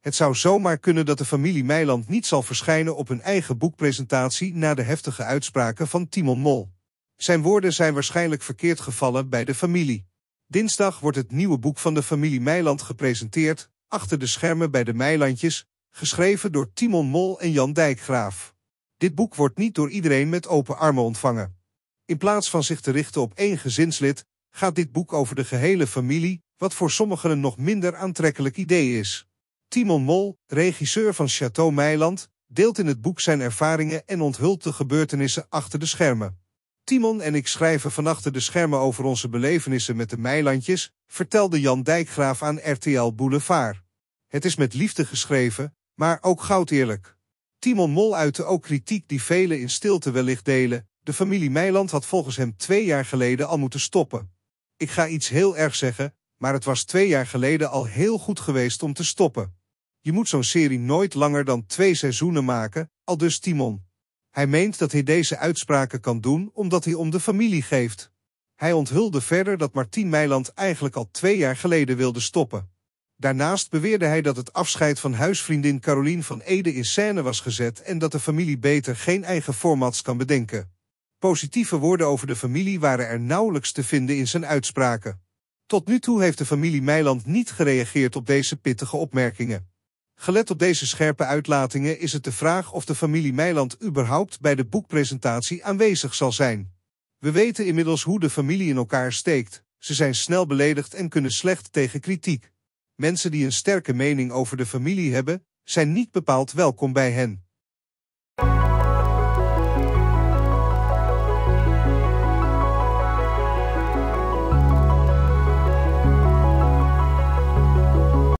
Het zou zomaar kunnen dat de familie Meiland niet zal verschijnen op hun eigen boekpresentatie na de heftige uitspraken van Timon Mol. Zijn woorden zijn waarschijnlijk verkeerd gevallen bij de familie. Dinsdag wordt het nieuwe boek van de familie Meiland gepresenteerd, achter de schermen bij de Meilandjes, geschreven door Timon Mol en Jan Dijkgraaf. Dit boek wordt niet door iedereen met open armen ontvangen. In plaats van zich te richten op één gezinslid, gaat dit boek over de gehele familie, wat voor sommigen een nog minder aantrekkelijk idee is. Timon Mol, regisseur van Chateau Meiland, deelt in het boek zijn ervaringen en onthult de gebeurtenissen achter de schermen. Timon en ik schrijven van achter de schermen over onze belevenissen met de Meilandjes, vertelde Jan Dijkgraaf aan RTL Boulevard. Het is met liefde geschreven, maar ook goud eerlijk. Timon Mol uitte ook kritiek die velen in stilte wellicht delen. De familie Meiland had volgens hem twee jaar geleden al moeten stoppen. Ik ga iets heel erg zeggen, maar het was twee jaar geleden al heel goed geweest om te stoppen. Je moet zo'n serie nooit langer dan twee seizoenen maken, al dus Timon. Hij meent dat hij deze uitspraken kan doen omdat hij om de familie geeft. Hij onthulde verder dat Martien Meiland eigenlijk al twee jaar geleden wilde stoppen. Daarnaast beweerde hij dat het afscheid van huisvriendin Carolien van Ede in scène was gezet en dat de familie beter geen eigen formats kan bedenken. Positieve woorden over de familie waren er nauwelijks te vinden in zijn uitspraken. Tot nu toe heeft de familie Meiland niet gereageerd op deze pittige opmerkingen. Gelet op deze scherpe uitlatingen is het de vraag of de familie Meiland überhaupt bij de boekpresentatie aanwezig zal zijn. We weten inmiddels hoe de familie in elkaar steekt. Ze zijn snel beledigd en kunnen slecht tegen kritiek. Mensen die een sterke mening over de familie hebben, zijn niet bepaald welkom bij hen.